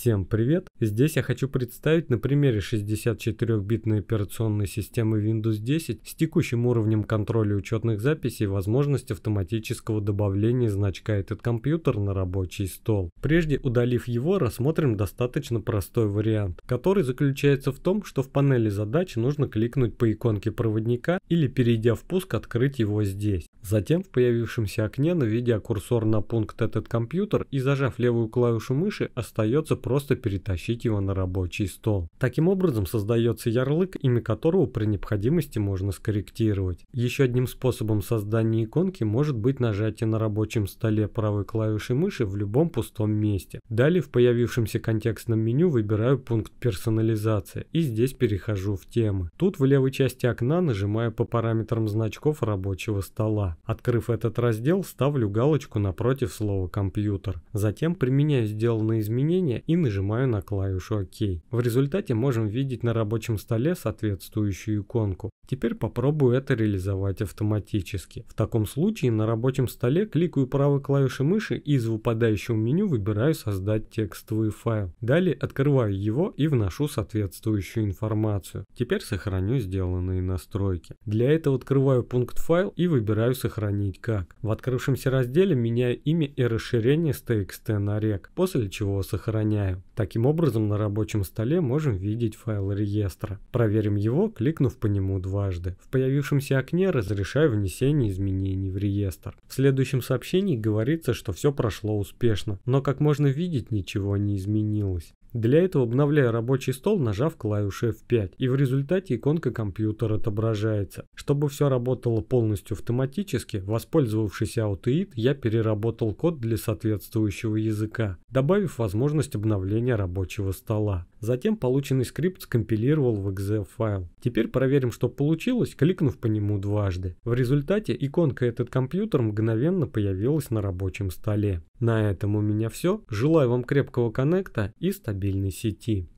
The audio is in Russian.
Всем привет! Здесь я хочу представить на примере 64-битной операционной системы Windows 10 с текущим уровнем контроля учетных записей и возможность автоматического добавления значка этот компьютер на рабочий стол. Прежде удалив его, рассмотрим достаточно простой вариант, который заключается в том, что в панели задач нужно кликнуть по иконке проводника или перейдя в пуск открыть его здесь. Затем в появившемся окне, наведя курсор на пункт этот компьютер и зажав левую клавишу мыши, остается просто перетащить его на рабочий стол. Таким образом создается ярлык, имя которого при необходимости можно скорректировать. Еще одним способом создания иконки может быть нажатие на рабочем столе правой клавишей мыши в любом пустом месте. Далее в появившемся контекстном меню выбираю пункт персонализация и здесь перехожу в темы. Тут в левой части окна нажимаю по параметрам значков рабочего стола. Открыв этот раздел, ставлю галочку напротив слова «компьютер». Затем применяю сделанные изменения и нажимаю на клавишу «Ок». В результате можем видеть на рабочем столе соответствующую иконку. Теперь попробую это реализовать автоматически. В таком случае на рабочем столе кликаю правой клавишей мыши и из выпадающего меню выбираю «Создать текстовый файл». Далее открываю его и вношу соответствующую информацию. Теперь сохраню сделанные настройки. Для этого открываю пункт «Файл» и выбираю сохранить как. В открывшемся разделе меняю имя и расширение с txt на рек, после чего сохраняю. Таким образом на рабочем столе можем видеть файл реестра. Проверим его, кликнув по нему дважды. В появившемся окне разрешаю внесение изменений в реестр. В следующем сообщении говорится, что все прошло успешно, но как можно видеть ничего не изменилось. Для этого обновляю рабочий стол, нажав клавишу F5, и в результате иконка компьютера отображается. Чтобы все работало полностью автоматически, воспользовавшись AutoID, я переработал код для соответствующего языка, добавив возможность обновления рабочего стола. Затем полученный скрипт скомпилировал в .exe файл. Теперь проверим, что получилось, кликнув по нему дважды. В результате иконка «Этот компьютер» мгновенно появилась на рабочем столе. На этом у меня все. Желаю вам крепкого коннекта и стабильной сети.